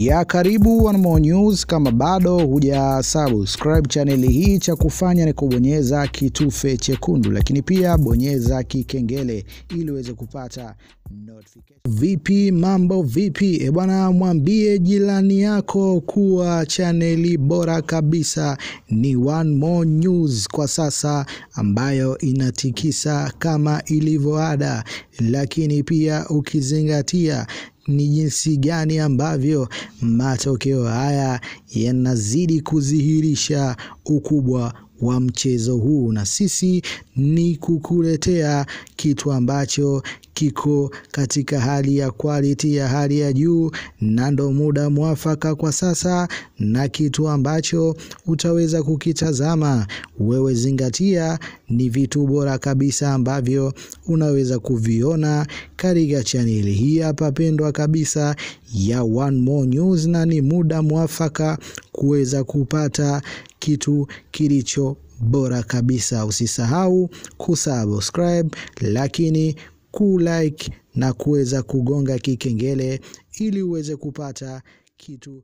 ya karibu One More News. Kama bado huja subscribe chaneli hii, cha kufanya ni kubonyeza kitufe chekundu, lakini pia bonyeza kikengele ili uweze kupata notification. Vipi mambo, vipi e bwana, mwambie jirani yako kuwa chaneli bora kabisa ni One More News kwa sasa, ambayo inatikisa kama ilivyo ada, lakini pia ukizingatia ni jinsi gani ambavyo matokeo haya yanazidi kudhihirisha ukubwa wa mchezo huu, na sisi ni kukuletea kitu ambacho kiko katika hali ya quality ya hali ya juu, na ndo muda mwafaka kwa sasa, na kitu ambacho utaweza kukitazama wewe. Zingatia, ni vitu bora kabisa ambavyo unaweza kuviona katika chaneli hii hapa pendwa kabisa ya One More News, na ni muda mwafaka kuweza kupata kitu kilicho bora kabisa. Usisahau kusubscribe, lakini kulike na kuweza kugonga kikengele ili uweze kupata kitu